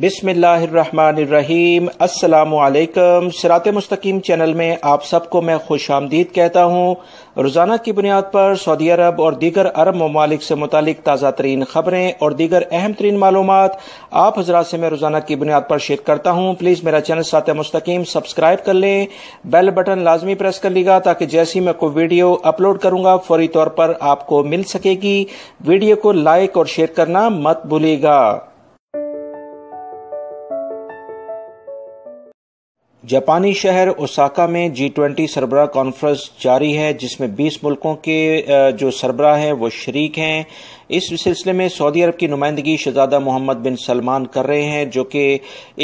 بسم اللہ الرحمن الرحیم السلام علیکم سرات مستقیم چینل میں آپ سب کو میں خوش آمدید کہتا ہوں روزانہ کی بنیاد پر سعودی عرب اور دیگر عرب ممالک سے متعلق تازہ ترین خبریں اور دیگر اہم ترین معلومات آپ حضرات سے میں روزانہ کی بنیاد پر شیئر کرتا ہوں پلیز میرا چینل سرات مستقیم سبسکرائب کر لیں بیل بٹن لازمی پریس کر لیگا گا تاکہ جیسی میں کوئی ویڈیو اپلوڈ کروں گا فوری طور پر آپ کو مل سکے گی ویڈیو کو لائک اور شیئر کرنا مت بھولے گا جاپانی شہر اوساکا میں جی ٹوینٹی سربراہ کانفرنس جاری ہے جس میں بیس ملکوں کے جو سربراہ ہیں وہ شریک ہیں اس سلسلے میں سعودی عرب کی نمائندگی شہزادہ محمد بن سلمان کر رہے ہیں جو کہ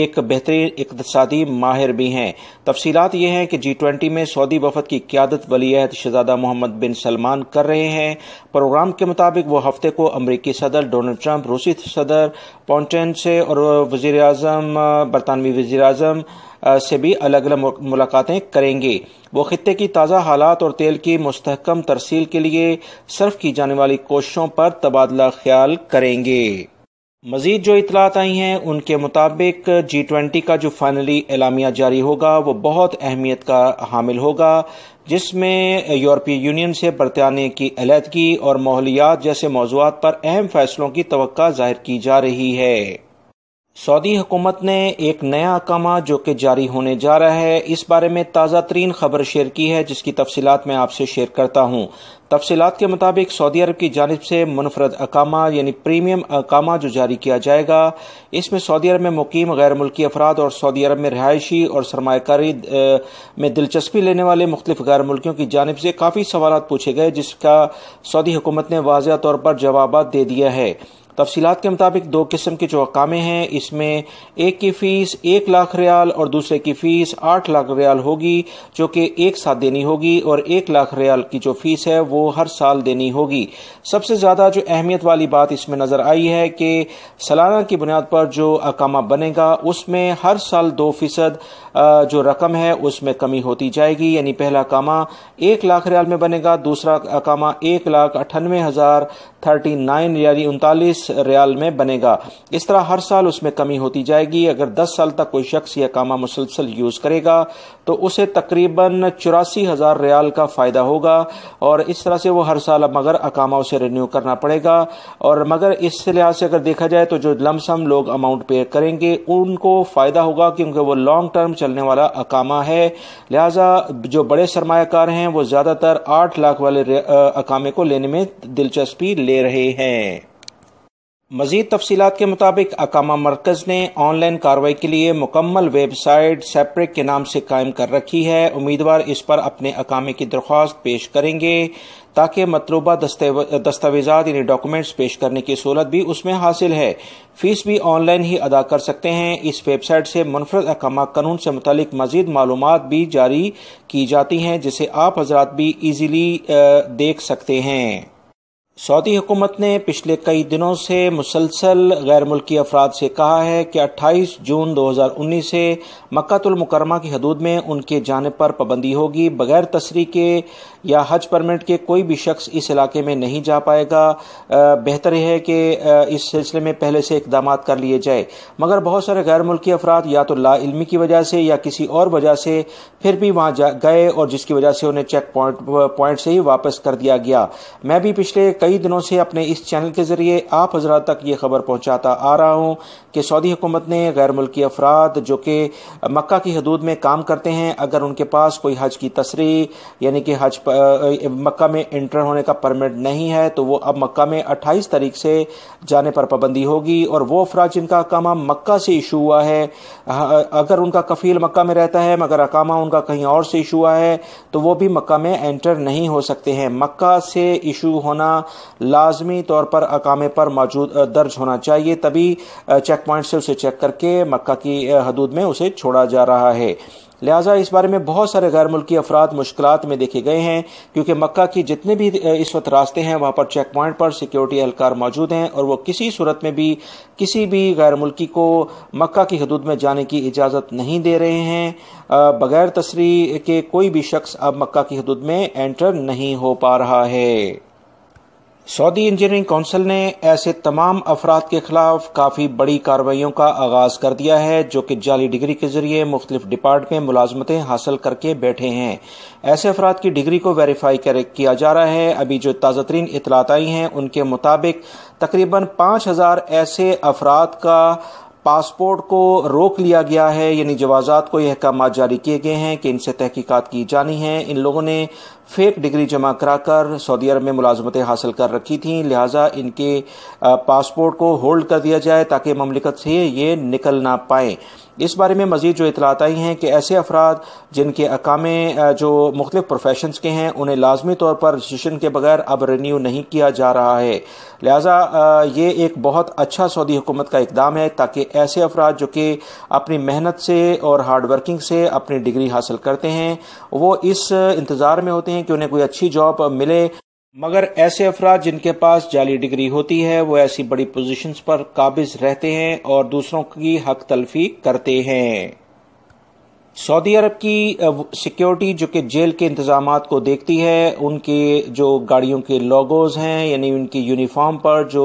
ایک بہترین اقتصادی ماہر بھی ہیں تفصیلات یہ ہیں کہ جی ٹوینٹی میں سعودی وفد کی قیادت ولی عہد شہزادہ محمد بن سلمان کر رہے ہیں پروگرام کے مطابق وہ ہفتے کو امریکی صدر ڈونلڈ ٹرمپ روسی صدر پونٹین سے اور وزیر اعظم برطانوی وزیر اعظم سے بھی الگ الگ ملاقاتیں کریں گے وہ خطے کی تازہ حالات اور تیل کی مستحکم ترسیل کے لیے صرف کی جانے والی کوششوں پر تبادلہ خیال کریں گے مزید جو اطلاعات آئی ہیں ان کے مطابق جی ٹوینٹی کا جو فائنلی اعلامیہ جاری ہوگا وہ بہت اہمیت کا حامل ہوگا جس میں یورپی یونین سے برطانیہ کی علیحدگی اور ماحولیات جیسے موضوعات پر اہم فیصلوں کی توقع ظاہر کی جا رہی ہے سعودی حکومت نے ایک نیا اقامہ جو کہ جاری ہونے جا رہا ہے اس بارے میں تازہ ترین خبر شیئر کی ہے جس کی تفصیلات میں آپ سے شیئر کرتا ہوں تفصیلات کے مطابق سعودی عرب کی جانب سے منفرد اقامہ یعنی پریمیم اقامہ جو جاری کیا جائے گا اس میں سعودی عرب میں مقیم غیر ملکی افراد اور سعودی عرب میں رہائشی اور سرمایہ کاری میں دلچسپی لینے والے مختلف غیر ملکیوں کی جانب سے کافی سوالات پوچھے گئے جس کا سعودی حکومت نے واضح طور پر جوابات دے دیا ہے تفصیلات کے مطابق دو قسم کے جو اقامے ہیں اس میں ایک کی فیس ایک لاکھ ریال اور دوسرے کی فیس آٹھ لاکھ ریال ہوگی جو کہ ایک ساتھ دینی ہوگی اور ایک لاکھ ریال کی جو فیس ہے وہ ہر سال دینی ہوگی سب سے زیادہ جو اہمیت والی بات اس میں نظر آئی ہے کہ سالانہ کی بنیاد پر جو اقامہ بنے گا اس میں ہر سال دو فیصد جو رقم ہے اس میں کمی ہوتی جائے گی یعنی پہلا کاما ایک لاکھ ریال میں بنے گا دوسرا کاما ایک لاکھ اٹھانوے ہزار تھرٹی نائن یعنی انتالیس ریال میں بنے گا اس طرح ہر سال اس میں کمی ہوتی جائے گی اگر دس سال تک کوئی شخص یہ کاما مسلسل یوز کرے گا تو اسے تقریباً چوراسی ہزار ریال کا فائدہ ہوگا اور اس طرح سے وہ ہر سال مگر اکامہ اسے رینیو کرنا پڑے گا اور مگر اس لحاظ سے اگر دیکھا جائے تو جو لم سم لوگ اماؤنٹ پے کریں گے ان کو فائدہ ہوگا کیونکہ وہ لانگ ٹرم چلنے والا اقامہ ہے لہذا جو بڑے سرمایہ کار ہیں وہ زیادہ تر آٹھ لاکھ والے اقامے کو لینے میں دلچسپی لے رہے ہیں مزید تفصیلات کے مطابق اقامہ مرکز نے آن لائن کاروائی کے لیے مکمل ویب سائٹ سیپریک کے نام سے قائم کر رکھی ہے امیدوار اس پر اپنے اقامے کی درخواست پیش کریں گے تاکہ مطلوبہ دستاویزات یعنی ڈاکومنٹس پیش کرنے کی سہولت بھی اس میں حاصل ہے فیس بھی آن لائن ہی ادا کر سکتے ہیں اس ویب سائٹ سے منفرد اقامہ قانون سے متعلق مزید معلومات بھی جاری کی جاتی ہیں جسے آپ حضرات بھی ایزیلی دیکھ سکتے ہیں سعودی حکومت نے پچھلے کئی دنوں سے مسلسل غیر ملکی افراد سے کہا ہے کہ اٹھائیس جون دو ہزار انیس سے مکہ المکرمہ کی حدود میں ان کے جانے پر پابندی ہوگی بغیر تصریح کے یا حج پرمٹ کے کوئی بھی شخص اس علاقے میں نہیں جا پائے گا بہتر ہے کہ اس سلسلے میں پہلے سے اقدامات کر لیے جائے مگر بہت سارے غیر ملکی افراد یا تو لا علمی کی وجہ سے یا کسی اور وجہ سے پھر بھی وہاں گئے اور جس کی وجہ سے انہیں چیک پوائنٹ سے ہی واپس کر دیا گیا میں بھی پچھلے کئی دنوں سے اپنے اس چینل کے ذریعے آپ حضرات تک یہ خبر پہنچاتا آ رہا ہوں کہ سعودی حکومت نے غیر ملکی افراد جو کہ مکہ کی حدود میں کام کرتے ہیں اگر ان کے پاس کوئی حج کی تصریح یعنی کہ حج پر مکہ میں انٹر ہونے کا پرمٹ نہیں ہے تو وہ اب مکہ میں اٹھائیس تاریخ سے جانے پر پابندی ہوگی اور وہ افراد جن کا اقامہ مکہ سے ایشو ہوا ہے اگر ان کا کفیل مکہ میں رہتا ہے مگر اقامہ ان کا کہیں اور سے ایشو ہوا ہے تو وہ بھی مکہ میں انٹر نہیں ہو سکتے ہیں مکہ سے ایشو ہونا لازمی طور پر اقامے پر موجود درج ہونا چاہیے تبھی چیک پوائنٹ سے اسے چیک کر کے مکہ کی حدود میں اسے چھوڑا جا رہا ہے لہٰذا اس بارے میں بہت سارے غیر ملکی افراد مشکلات میں دیکھے گئے ہیں کیونکہ مکہ کی جتنے بھی اس وقت راستے ہیں وہاں پر چیک پوائنٹ پر سیکیورٹی اہلکار موجود ہیں اور وہ کسی صورت میں بھی کسی بھی غیر ملکی کو مکہ کی حدود میں جانے کی اجازت نہیں دے رہے ہیں بغیر تصریح کے کوئی بھی شخص اب مکہ کی حدود میں انٹر نہیں ہو پا رہا ہے سعودی انجینئرنگ کونسل نے ایسے تمام افراد کے خلاف کافی بڑی کاروائیوں کا آغاز کر دیا ہے جو کہ جعلی ڈگری کے ذریعے مختلف ڈپارٹ میں ملازمتیں حاصل کر کے بیٹھے ہیں ایسے افراد کی ڈگری کو ویریفائی کیا جا رہا ہے ابھی جو تازہ ترین اطلاعات آئی ہیں ان کے مطابق تقریباً پانچ ہزار ایسے افراد کا پاسپورٹ کو روک لیا گیا ہے یعنی جوازات کو یہ احکامات جاری کیے گئے ہیں کہ ان سے تحقیقات کی جانی ہیں ان لوگوں نے فیک ڈگری جمع کرا کر سعودی عرب میں ملازمتیں حاصل کر رکھی تھیں لہٰذا ان کے پاسپورٹ کو ہولڈ کر دیا جائے تاکہ مملکت سے یہ نکل نہ پائیں اس بارے میں مزید جو اطلاعات آئی ہیں کہ ایسے افراد جن کے اقامے جو مختلف پروفیشنز کے ہیں انہیں لازمی طور پر رجسٹریشن کے بغیر اب رینیو نہیں کیا جا رہا ہے لہذا یہ ایک بہت اچھا سعودی حکومت کا اقدام ہے تاکہ ایسے افراد جو کہ اپنی محنت سے اور ہارڈ ورکنگ سے اپنی ڈگری حاصل کرتے ہیں وہ اس انتظار میں ہوتے ہیں کہ انہیں کوئی اچھی جاب ملے مگر ایسے افراد جن کے پاس جعلی ڈگری ہوتی ہے وہ ایسی بڑی پوزیشنز پر قابض رہتے ہیں اور دوسروں کی حق تلفی کرتے ہیں سعودی عرب کی سیکیورٹی جو کہ جیل کے انتظامات کو دیکھتی ہے ان کے جو گاڑیوں کے لوگوز ہیں یعنی ان کی یونیفارم پر جو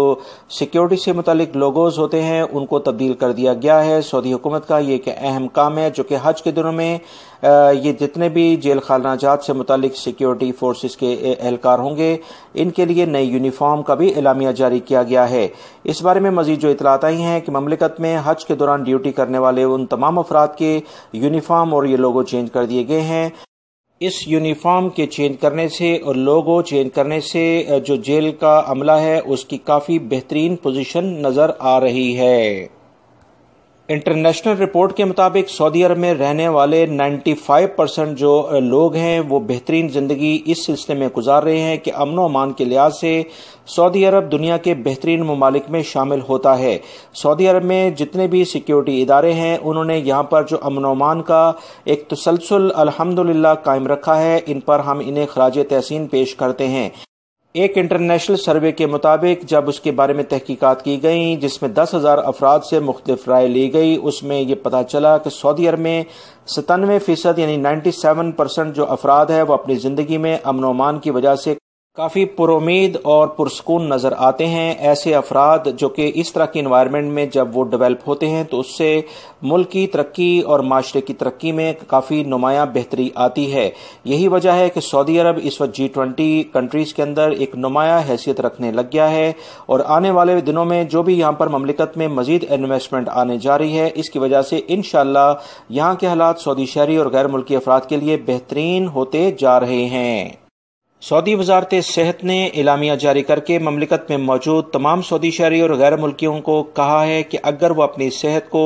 سیکیورٹی سے متعلق لوگوز ہوتے ہیں ان کو تبدیل کر دیا گیا ہے سعودی حکومت کا یہ ایک اہم کام ہے جو کہ حج کے دنوں میں یہ جتنے بھی جیل خالنا جات سے متعلق سیکیورٹی فورسز کے اہلکار ہوں گے ان کے لیے نئی یونیفارم کا بھی اعلامیہ جاری کیا گیا ہے اس بارے میں مزید جو اطلاعات آئی ہیں کہ مملکت میں حج کے دوران ڈیوٹی کرنے والے ان تمام افراد کے یونیفارم اور یہ لوگوں چینج کر دیے گئے ہیں اس یونیفارم کے چینج کرنے سے اور لوگوں چینج کرنے سے جو جیل کا عملہ ہے اس کی کافی بہترین پوزیشن نظر آ رہی ہے انٹرنیشنل رپورٹ کے مطابق سعودی عرب میں رہنے والے نائنٹی فائیو جو لوگ ہیں وہ بہترین زندگی اس سلسلے میں گزار رہے ہیں کہ امن و امان کے لحاظ سے سعودی عرب دنیا کے بہترین ممالک میں شامل ہوتا ہے سعودی عرب میں جتنے بھی سیکیورٹی ادارے ہیں انہوں نے یہاں پر جو امن و امان کا ایک تسلسل الحمد قائم رکھا ہے ان پر ہم انہیں خراج تحسین پیش کرتے ہیں ایک انٹرنیشنل سروے کے مطابق جب اس کے بارے میں تحقیقات کی گئیں جس میں دس ہزار افراد سے مختلف رائے لی گئی اس میں یہ پتا چلا کہ سعودی عرب میں ستانوے فیصد یعنی نائنٹی سیون پرسنٹ جو افراد ہے وہ اپنی زندگی میں امن و امان کی وجہ سے کافی پر امید اور پرسکون نظر آتے ہیں ایسے افراد جو کہ اس طرح کی انوائرمنٹ میں جب وہ ڈیولپ ہوتے ہیں تو اس سے ملک کی ترقی اور معاشرے کی ترقی میں کافی نمایاں بہتری آتی ہے یہی وجہ ہے کہ سعودی عرب اس وقت جی ٹوینٹی کنٹریز کے اندر ایک نمایاں حیثیت رکھنے لگ گیا ہے اور آنے والے دنوں میں جو بھی یہاں پر مملکت میں مزید انویسٹمنٹ آنے جا رہی ہے اس کی وجہ سے انشاءاللہ یہاں کے حالات سعودی شہری اور غیر ملکی افراد کے لیے بہترین ہوتے جا رہے ہیں سعودی وزارت صحت نے اعلامیہ جاری کر کے مملکت میں موجود تمام سعودی شہری اور غیر ملکیوں کو کہا ہے کہ اگر وہ اپنی صحت کو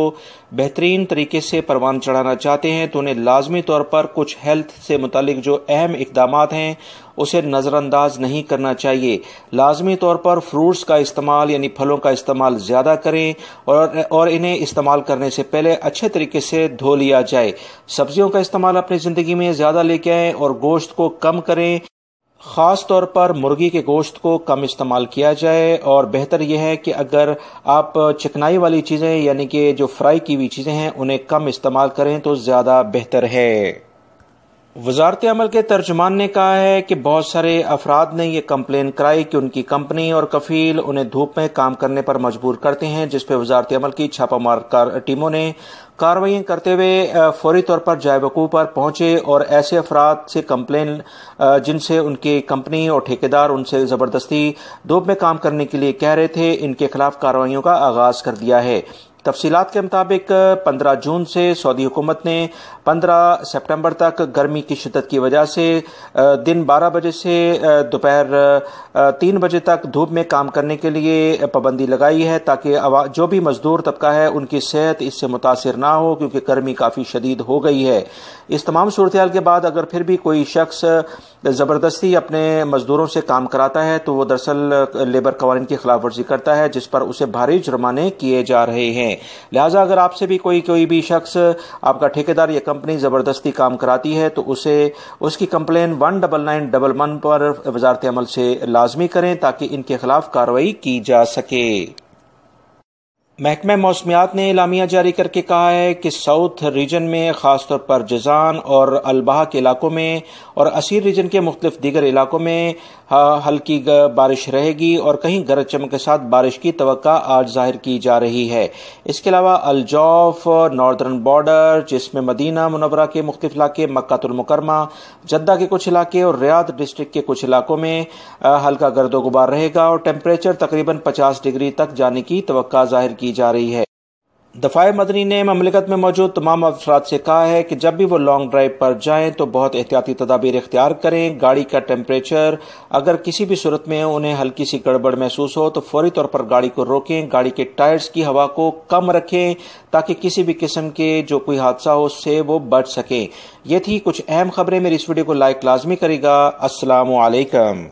بہترین طریقے سے پروان چڑھانا چاہتے ہیں تو انہیں لازمی طور پر کچھ ہیلتھ سے متعلق جو اہم اقدامات ہیں اسے نظر انداز نہیں کرنا چاہیے لازمی طور پر فروٹس کا استعمال یعنی پھلوں کا استعمال زیادہ کریں اور انہیں استعمال کرنے سے پہلے اچھے طریقے سے دھو لیا جائے سبزیوں کا استعمال اپنی زندگی میں زیادہ لے کے آئیں اور گوشت کو کم کریں خاص طور پر مرغی کے گوشت کو کم استعمال کیا جائے اور بہتر یہ ہے کہ اگر آپ چکنائی والی چیزیں یعنی کہ جو فرائی کی ہوئی چیزیں ہیں انہیں کم استعمال کریں تو زیادہ بہتر ہے وزارت عمل کے ترجمان نے کہا ہے کہ بہت سارے افراد نے یہ کمپلین کرائی کہ ان کی کمپنی اور کفیل انہیں دھوپ میں کام کرنے پر مجبور کرتے ہیں جس پہ وزارت عمل کی کر ٹیموں نے کاروائیاں کرتے ہوئے فوری طور پر جائے وقوع پر پہنچے اور ایسے افراد سے کمپلین جن سے ان کی کمپنی اور ٹھیکیدار ان سے زبردستی دھوپ میں کام کرنے کے لیے کہہ رہے تھے ان کے خلاف کاروائیوں کا آغاز کر دیا ہے تفصیلات کے مطابق پندرہ جون سے سعودی حکومت نے پندرہ سپٹمبر تک گرمی کی شدت کی وجہ سے دن بارہ بجے سے دوپہر تین بجے تک دھوپ میں کام کرنے کے لیے پابندی لگائی ہے تاکہ جو بھی مزدور طبقہ ہے ان کی صحت اس سے متاثر نہ ہو کیونکہ گرمی کافی شدید ہو گئی ہے اس تمام صورتحال کے بعد اگر پھر بھی کوئی شخص زبردستی اپنے مزدوروں سے کام کراتا ہے تو وہ دراصل لیبر قوانین کی خلاف ورزی کرتا ہے جس پر اسے بھاری جرمانے کیے جا رہے ہیں لہٰذا اگر آپ سے بھی کوئی کوئی بھی شخص آپ کا ٹھیکیدار یا کمپنی زبردستی کام کراتی ہے تو اسے اس کی complaint one double nine double one پر وزارت عمل سے لازمی کریں تاکہ ان کے خلاف کاروائی کی جا سکے محکمہ موسمیات نے اعلامیہ جاری کر کے کہا ہے کہ ساؤتھ ریجن میں خاص طور پر جزان اور البہا کے علاقوں میں اور اسیر ریجن کے مختلف دیگر علاقوں میں ہلکی بارش رہے گی اور کہیں گرج چمک کے ساتھ بارش کی توقع آج ظاہر کی جا رہی ہے اس کے علاوہ الجوف ناردرن بارڈر جس میں مدینہ منورہ کے مختلف علاقے مکات المکرمہ جدہ کے کچھ علاقے اور ریاض ڈسٹرکٹ کے کچھ علاقوں میں ہلکا گرد و غبار رہے گا اور ٹیمپریچر تقریباً پچاس ڈگری تک جانے کی توقع ظاہر کی جا رہی ہے دفاع مدنی نے مملکت میں موجود تمام افراد سے کہا ہے کہ جب بھی وہ لانگ ڈرائیو پر جائیں تو بہت احتیاطی تدابیر اختیار کریں گاڑی کا ٹیمپریچر اگر کسی بھی صورت میں انہیں ہلکی سی گڑبڑ محسوس ہو تو فوری طور پر گاڑی کو روکیں گاڑی کے ٹائرز کی ہوا کو کم رکھیں تاکہ کسی بھی قسم کے جو کوئی حادثہ ہو اس سے وہ بچ سکیں یہ تھی کچھ اہم خبریں میری اس ویڈیو کو لائک لازمی کرے گا السلام علیکم